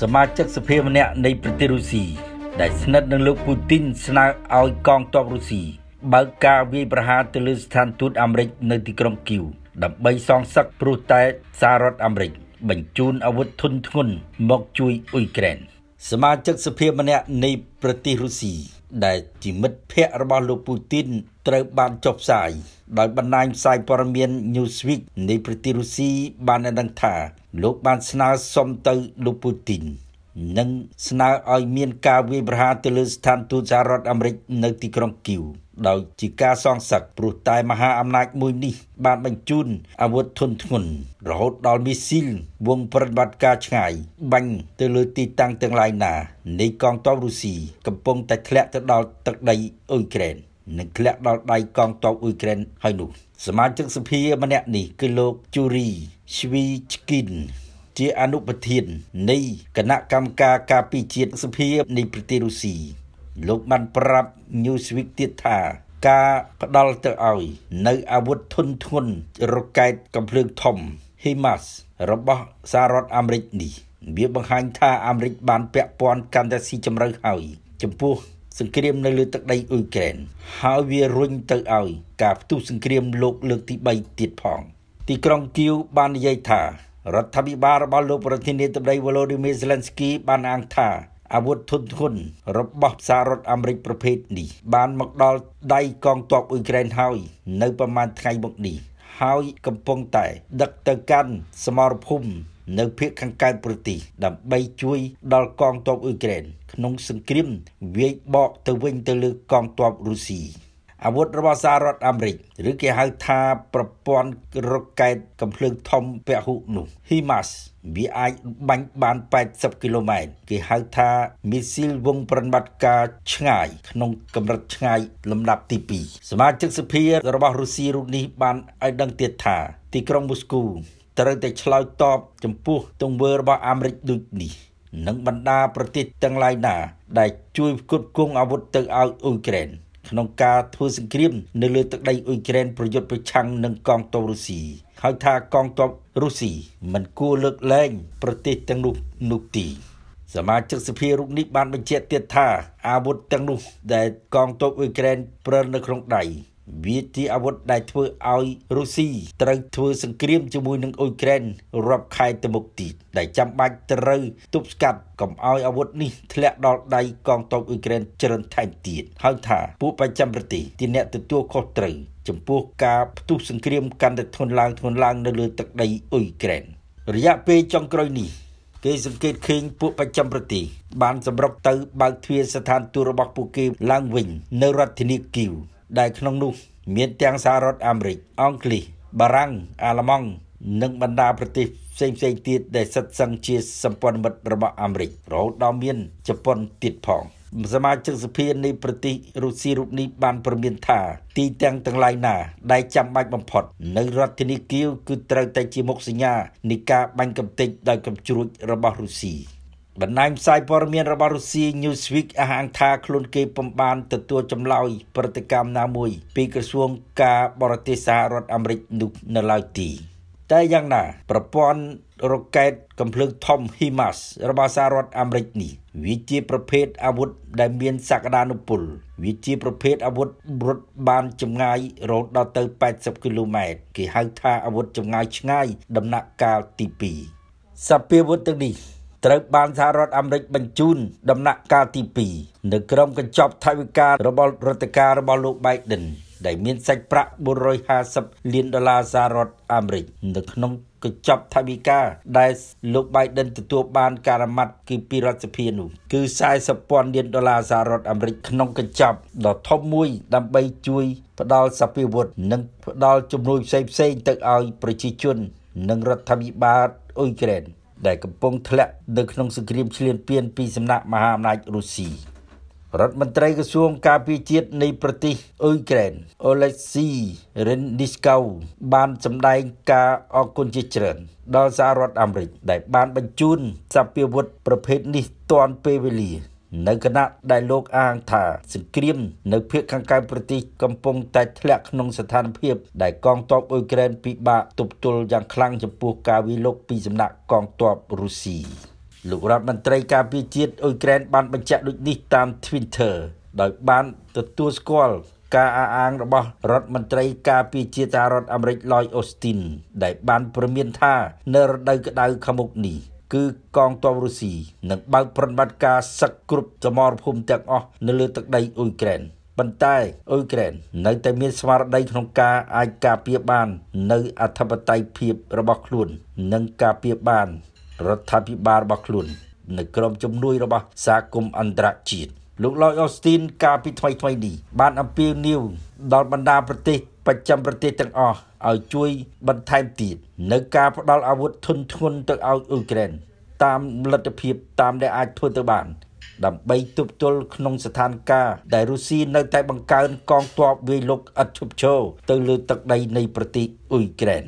សមាជិកសភាម្នាក់នៃប្រទេសរុស្ស៊ីដែលស្និទ្ធនឹងលោកពូទីន ស្នើឲ្យកងទ័ពរុស្ស៊ីបើកការវាយប្រហារទៅលើស្ថានទូតអាមេរិកនៅទីក្រុងគីវដើម្បីសងសឹកព្រោះតែសាររដ្ឋអាមេរិក បញ្ជូនអាវុធធុនធ្ងន់មកជួយអ៊ុយក្រែនសមាជិកសភាម្នាក់នៃប្រទេសរុស្ស៊ីដែលជាមិត្តភ័ក្តិរបស់ លោកពូទីន ត្រូវបានចុះផ្សាយដោយបណ្ដាញផ្សាយព័ត៌មាន Newsweek នៃប្រទេសរុស្ស៊ីបានដឹងថា លោកបានស្នើសុំទៅលោកពូទីននិងស្នើឲ្យមានការវាយប្រហារទៅលើស្ថានទូតសហរដ្ឋអាមេរិកនៅទីក្រុងគីវដោយជាការសងសឹកព្រោះតែមហាអំណាចមួយនេះ បានបញ្ជូនអាវុធធុនធ្ងន់រហូតដល់មីស៊ីលវងប្រតិបត្តិការឆ្ងាយបាញ់ទៅលើទីតាំងទាំងឡាយណា នៃកងទ័ពរុស្ស៊ីកំពុងតែធ្លាក់ទៅដល់ទឹកដីអ៊ុយក្រែននិងធ្លាក់ដល់ដៃកងទ័ពអ៊ុយក្រែនហើយនោះ សមាជិកសភាម្នាក់នេះគឺលោកជូរីស្វីឆ្គីនជាអនុប្រធាននៃគណៈកម្មការការពារជាតិសភានៃប្រទេសរុស្ស៊ីលោកបានប្រាប់ Newsweek ទៀតថាការផ្ដាល់ទៅឲ្យនៅអាវុធធុនធ្ងន់រកែតកំភ្លើងធំ HIMARS របស់សហរដ្ឋអាមេរិកនេះវាបង្ហាញថាអាមេរិកបានពាក់ព័ន្ធកាន់តែស៊ីជម្រៅហើយចំពោះសង្គ្រាមនៅលើទឹកដីអ៊ុយក្រែនហើយវារុញទៅឲ្យការផ្ទុះសង្គ្រាមលោកលើកទី3ទៀតផង ទីក្រុងគៀវបាននិយាយថារដ្ឋាភិបាលរបស់លោកប្រធានាធិបតីវ៉ូឡូឌីមៀរសេឡិនស្គីបានអង្គថាអាវុធធុនធ្ងន់របស់សាររដ្ឋអាមេរិកប្រភេទនេះ បានមកដល់ដៃកងទ័ពអ៊ុយក្រែនហើយនៅប្រមាណថ្ងៃមុខនេះ ហើយកំពុងតែ ដឹកទៅកាន់សមរភូមិនៅភូមិខាងកើតប្រទេសដើម្បីជួយដល់កងទ័ពអ៊ុយក្រែន ក្នុងសង្គ្រាមវាយបកទៅវិញទៅលើកងទ័ពរុស្ស៊ីអាវុធរបស់សហរដ្ឋអាមេរិកឬគេហៅថាប្រព័ន្ធរកកែតកំភ្លើងធំពហុនោះ HIMARS វាអាចបាញ់បាន80គីឡូម៉ែត្រគេហៅថាមីស៊ីលវងប្រតិបត្តិការឆ្ងាយ ក្នុងកម្រិតឆ្ងាយលំដាប់ទី2សមាជិកសភារបស់រុស្ស៊ីរូបនេះបានឲ្យដឹងទៀតថា ទីក្រុងមូស្គូត្រូវតែឆ្លើយតបចំពោះទង្វើរបស់អាមេរិកដូចនេះ និងបណ្ដាប្រទេសទាំងឡាយណា ដែលជួយផ្គត់ផ្គង់អាវុធទៅឲ្យអ៊ុយក្រែនក្នុងការធ្វើសង្គ្រាមនៅលើទឹកដីអ៊ុយក្រែនប្រយុទ្ធប្រឆាំងនឹងកងទ័ពរុស្ស៊ីហើយថាកងទ័ពរុស្ស៊ីមិនគួរលើកលែងប្រទេសទាំងនោះនោះទេសមាជិកសភារូបនេះបានបញ្ជាក់ទៀតថាអាវុធទាំងនោះដែលកងទ័ពអ៊ុយក្រែនប្រើនៅក្នុងដៃវាជាអាវុធដែលធ្វើឲ្យរុស្ស៊ីត្រូវធ្វើសង្គ្រាមជាមួយនឹងអ៊ុយក្រែនរាប់ខែទៅមុខទៀតដែលចាំបាច់ត្រូវទប់ស្កាត់កុំឲ្យអាវុធនេះ ធ្លាក់ដល់ដៃកងទ័ពអ៊ុយក្រែនច្រើនថែមទៀតហើយថាពួកប្រចាំប្រទេសជាអ្នកទទួលខុសត្រូវចំពោះការផ្ទុះសង្គ្រាមកាន់តែធ្ងន់ឡើងធ្ងន់ឡើងនៅលើទឹកដីអ៊ុយក្រែនរយៈពេលចុងក្រោយនេះ គេសង្កេតឃើញពួកប្រចាំប្រទេសបានសម្រុកទៅបើកទ្វារស្ថានទូតរបស់ពួកគេឡើងវិញនៅរដ្ឋធានីគីវដែលក្នុងនោះមានទាំងសហរដ្ឋអាមេរិក អង់គ្លេសបារាំងអាល្លឺម៉ង់និងបណ្ដាប្រទេសផ្សេងផ្សេងទៀតដែលសិតសឹងជាសម្ព័ន្ធមិត្តរបស់អាមេរិករហូតដល់មានជប៉ុនទៀតផងសមាជិកសភានៃប្រទេសរុស្ស៊ីរូបនេះបានព្រមានថាទីទាំងទាំងឡាយណាដែលចាំបាច់បំផុតនៅរដ្ឋធានីគៀវគឺត្រូវតែជាមុខសញ្ញានៃការបាញ់កំទេចដោយកំជ្រួចរបស់រុស្ស៊ីបណ្ដាញផ្សាយព័ត៌មានរបស់រុស្ស៊ី Newsweek អះអាងថាខ្លួនគេពំបានទទួលចម្លើយប្រតិកម្មណាមួយពីក្រសួងការបរទេសសហរដ្ឋអាមេរិកនោះនៅឡើយទី តែយ៉ាងណា ប្រព័ន្ធរ៉ុកែតកំភ្លើងធំ HIMARS របស់សហរដ្ឋអាមេរិកនេះវាជា ប្រភេទអាវុធដែលមានសក្តានុពលវាជា ប្រភេទអាវុធរត់បានចម្ងាយរហូតដល់ទៅ80គីឡូម៉ែត្រគេហៅថាអាវុធចម្ងាយឆ្ងាយដំណាក់កាលទី2សព្វាវុធទាំងនេះត្រូវបានសហរដ្ឋអាមេរិកបញ្ជូនដំណាក់កាលទី2នៅក្រោមកញ្ចប់ថវិការបស់រដ្ឋការរបស់លោក Biden ដែលមានសាច់ប្រាក់450លានដុល្លារសហរដ្ឋអាមេរិកនៅក្នុងកញ្ចប់ថវិកា ដែលលោក Biden ទទួលបាន ការអនុម័តគឺពីរដ្ឋសភានោះគឺ40,000លានដុល្លារសហរដ្ឋអាមេរិកក្នុងកញ្ចប់ដ៏ធំមួយដើម្បីជួយ ផ្ដល់សពាវុធនិង ផ្ដល់ជំនួយផ្សេងៗទៅឲ្យ ប្រជាជន និងរដ្ឋាភិបាលអ៊ុយក្រែនដែលកំពុងធ្លាក់នៅក្នុងសង្គ្រាមឈ្លានពានពីសំណាក់មហាអំណាចរុស្ស៊ីរដ្ឋមន្ត្រីក្រសួងការពារជាតិនៃប្រទេសអ៊ុយក្រែនអូឡេស៊ីរិនឌីស្កៅបានសម្ដែងការអគុណជាច្រើនដល់សហរដ្ឋអាមេរិកដែល បាន បញ្ជូនសព្វាវុធប្រភេទនេះទាន់ពេលវេលានៅគណៈដែលលោកអាងថាសង្គ្រាមនៅភូមិខាងកើតប្រទេសកំពុងតែធ្លាក់ក្នុងស្ថានភាពដែលកងទ័ពអ៊ុយក្រែនពិបាកទប់ទល់យ៉ាងខ្លាំងចំពោះការវាយលុកពីសំណាក់កងទ័ពរុស្ស៊ីលោករដ្ឋមន្ត្រីការពារជាតិអ៊ុយក្រែនបានបញ្ជាក់ដូចនេះតាម Twitter ដោយបានទទួលស្គាល់ការអះអាងរបស់រដ្ឋមន្ត្រីការពារជាតិសហរដ្ឋអាមេរិក Lloyd Austin ដែលបានព្រមានថានៅរដូវក្តៅខាងមុខនេះគឺកងទ័ពរុស្ស៊ីនឹងបើកប្រតិបត្តិការសឹកគ្រប់សមរភូមិទាំងអស់នៅលើទឹកដីអ៊ុយក្រែនប៉ុន្តែអ៊ុយក្រែននៅតែមានស្មារតីក្នុងការអាចការពារបាន នៅអធិបតេយ្យភាពរបស់ខ្លួន និងការពារបានរដ្ឋាភិបាលរបស់ខ្លួននៅក្រោមជំនួយរបស់សហគមន៍អន្តរជាតិលោកឡយអូស្ទីនកាលពីថ្មីថ្មីនេះបានអំពាវនាវដល់បណ្ដាប្រទេសប្រចាំប្រទេសទាំងអស់ឲ្យជួយបន្ថែមទៀតនៅការផ្ដល់អាវុធធុនធ្ងន់ទៅឲ្យអ៊ុយក្រែនតាមលទ្ធភាពតាមដែលអាចធ្វើទៅបាន ដើម្បីទប់ទល់ក្នុងស្ថានភាពដែលរុស្ស៊ីនៅតែបង្កើនកងទ័ពវាយលុកឥតឈប់ឈរទៅលើទឹកដីនៃប្រទេសអ៊ុយក្រែន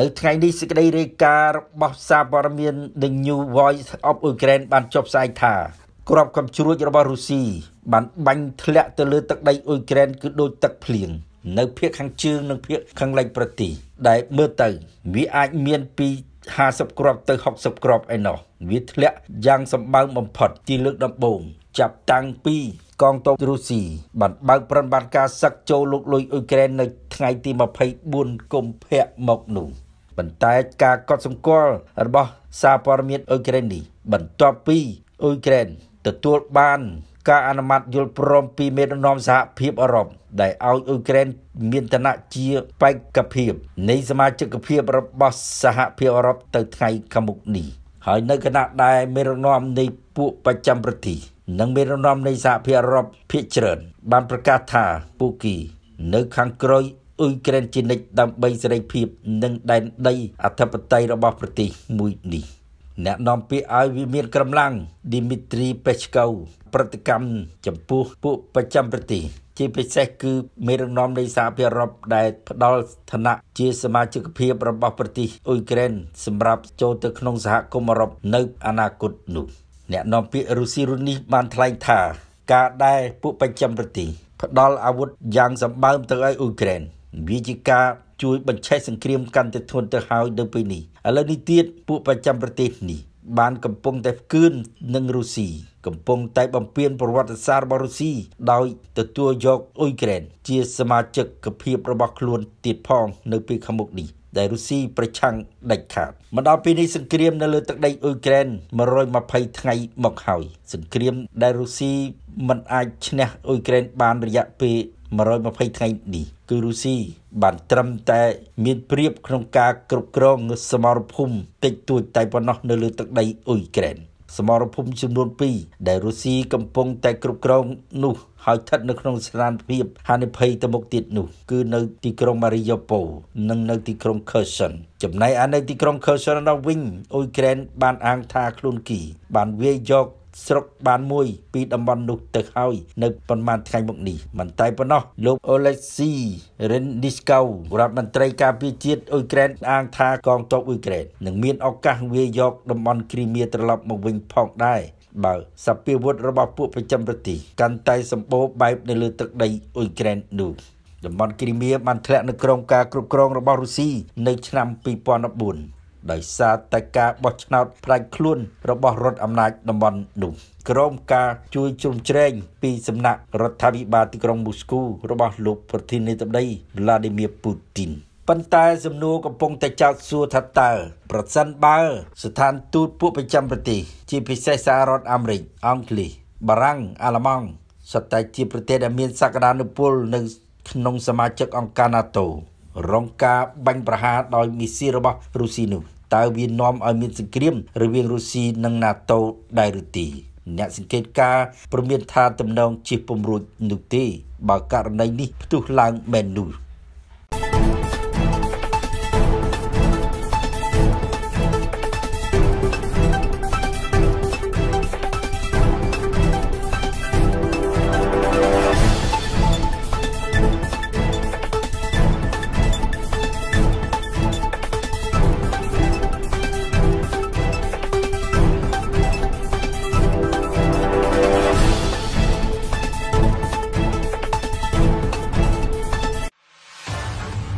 នៅថ្ងៃនេះសេចក្តីរាយការណ៍របស់សារព័ត៌មាន The New Voice of Ukraine បានចុះផ្សាយថា ក្របកំជ្រួចរបស់រុស្ស៊ីបានបាញ់ធ្លាក់ទៅលើទឹកដីអ៊ុយក្រែនគឺដូចទឹកភ្លៀងនៅភាគខាងជើងនិងភាគខាងលិចប្រទីដែលមើលទៅវាអាចមានពី50គ្រាប់ទៅ60គ្រាប់ឯណោះវាធ្លាក់យ៉ាងសម្បើមបំផុត ទីលើកដំបូងចាប់តាំងពីកងទ័ពរុស្ស៊ីបានបើកប្រតិបត្តិការសឹកចូលលុកលុយអ៊ុយក្រែននៅថ្ងៃទី24កុម្ភៈមកនោះប៉ុន្តែការកត់សម្គាល់របស់សារព័ត៌មានអ៊ុយក្រែននេះបន្ទាប់ពីអ៊ុយក្រែនទទួលបានការអនុម័តយល់ព្រមពីមេដឹកនាំសហភាពអឺរ៉ុបដែលឲ្យអ៊ុយក្រែនមានឋានៈជាបេក្ខភាពនៃសមាជិកភាពរបស់សហភាពអឺរ៉ុបទៅថ្ងៃខាងមុខនេះ ហើយនៅគណៈដែលមេដឹកនាំនៃពួកប្រចាំប្រទេសនិងមេដឹកនាំនៃសហភាពអឺរ៉ុបភាគច្រើនបានប្រកាសថាពួកគេនៅខាងក្រោយអ៊ុយក្រែនជានិច្ចដើម្បីសេរីភាពនិងដែនដីអធិបតេយ្យរបស់ប្រទេសមួយនេះ។អ្នកនាំពាក្យឲ្យវាមានក្រំឡាំងឌីមីត្រីពេឆ្កូវប្រតិកម្មចំពោះពួកប្រចាំប្រទេសជាពិសេសគឺមេដឹកនាំនៃសហភាពអឺរ៉ុបដែលផ្ដល់ឋានៈជាសមាជិកភាពរបស់ប្រទេសអ៊ុយក្រែនសម្រាប់ចូលទៅក្នុងសហគមន៍អឺរ៉ុបនៅអនាគតនោះអ្នកនាំពាក្យរុស្ស៊ីរុនីសបានថ្លែងថា ការដែលពួកប្រចាំប្រទេសផ្ដល់អាវុធយ៉ាង សម្បើមទៅឲ្យអ៊ុយក្រែនវាជាការជួយបញ្ឆេះសង្គ្រាមកាន់តែធ្ងន់ទៅហើយនៅពេលនេះឥឡូវនេះទៀតពួកប្រចាំប្រទេសនេះបានកំពុងតែផ្គឿននឹងរុស្ស៊ីកំពុងតែបំពេញប្រវត្តិសាស្ត្ររបស់រុស្ស៊ីដោយទទួលយកអ៊ុយក្រែនជាសមាជិកភាពរបស់ខ្លួនទៀតផង នៅពេលខាងមុខនេះដែលរុស្ស៊ីប្រឆាំងដាច់ខាតមកដល់ពេលនេះសង្គ្រាមនៅលើទឹកដីអ៊ុយក្រែន120ថ្ងៃមកហើយសង្គ្រាមដែលរុស្ស៊ីមិនអាចឈ្នះអ៊ុយក្រែនបានរយៈពេល120ថ្ងៃនេះ គឺរុស្ស៊ីបាន ត្រឹមតែ មាន ព្រៀបក្នុងការគ្រប់គ្រង សមរភូមិតិចតួចតែប៉ុណ្ណោះនៅលើទឹកដីអ៊ុយក្រែនសមរភូមិចំនួន2ដែលរុស្ស៊ីកំពុងតែគ្រប់គ្រង នោះ ហើយស្ថិតនៅក្នុងស្ថានភាព ហានិភ័យទៅមុខទៀតនោះ គឺនៅទីក្រុងម៉ារីយ៉ូប៉ូនិងនៅទីក្រុងខឺសិនចំណែកឯនៅទីក្រុងខឺសិននោះវិញអ៊ុយក្រែនបានអាងថាខ្លួនគី បានវាយយកស្រុកបានមួយ ពីតំបន់នោះទៅហើយនៅប៉ុន្មានថ្ងៃមុខនេះមិនតែប៉ុណ្ណោះលោកអូលេស៊ីរិនឌីស្កៅរដ្ឋមន្ត្រីការពារជាតិអ៊ុយក្រែនអាងថាកងទ័ពអ៊ុយក្រែននឹងមានឱកាសវាយយកតំបន់គ្រីមៀត្រឡប់មកវិញផងដែរបើសពាវុធរបស់ពួកប្រចាំប្រទេសកាន់តែសម្បូរបែប នៅលើទឹកដីអ៊ុយក្រែននោះតំបន់គ្រីមៀបានធ្លាក់នៅក្រោមការគ្រប់គ្រងរបស់រុស្ស៊ីនៅឆ្នាំ2014ដោយសារតែការបោះឆ្នោតផ្ដាច់ខ្លួនរបស់រដ្ឋអំណាចតំបន់នោះក្រមការជួយជ្រោមជ្រែងពីសំណាក់រដ្ឋាភិបាលទីក្រុងមូស្គូរបស់លោកប្រធានាធិបតី Vladimir Putin ប៉ុន្តែសំណួរកំពុងតែចោទសួរថាតើប្រសិនបើស្ថានទូតពួកប្រចាំប្រទេសជាពិសេសសហរដ្ឋអាមេរិកអង់គ្លេសបារាំងអាល្លឺម៉ង់សតើជាប្រទេសដែលមានសក្តានុពលនៅក្នុងសមាជិកអង្គការ NATO រងការបាញ់ប្រហារដោយមីស៊ីរបស់រុស្ស៊ីនោះតើវានាំឲ្យមានសង្គ្រាមរវាងរុស្ស៊ីនិង NATO ដែរឬទេអ្នកសង្កេតការប្រមានថាតំណងជាពំរួចនោះទេ បើករណីនេះផ្ទុះឡើងមែននោះ